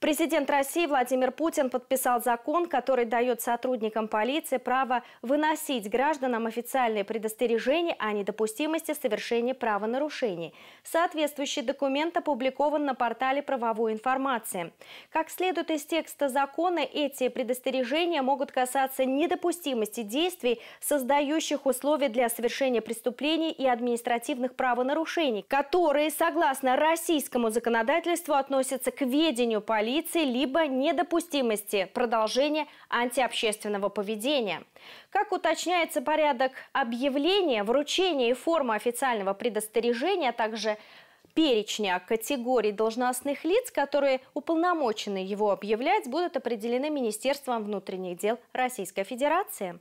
Президент России Владимир Путин подписал закон, который дает сотрудникам полиции право выносить гражданам официальные предостережения о недопустимости совершения правонарушений. Соответствующий документ опубликован на портале правовой информации. Как следует из текста закона, эти предостережения могут касаться недопустимости действий, создающих условия для совершения преступлений и административных правонарушений, которые, согласно российскому законодательству, относятся к ведению полиции коалиции, либо недопустимости продолжения антиобщественного поведения. Как уточняется порядок объявления, вручения и форма официального предостережения, а также перечня категорий должностных лиц, которые уполномочены его объявлять, будут определены Министерством внутренних дел Российской Федерации.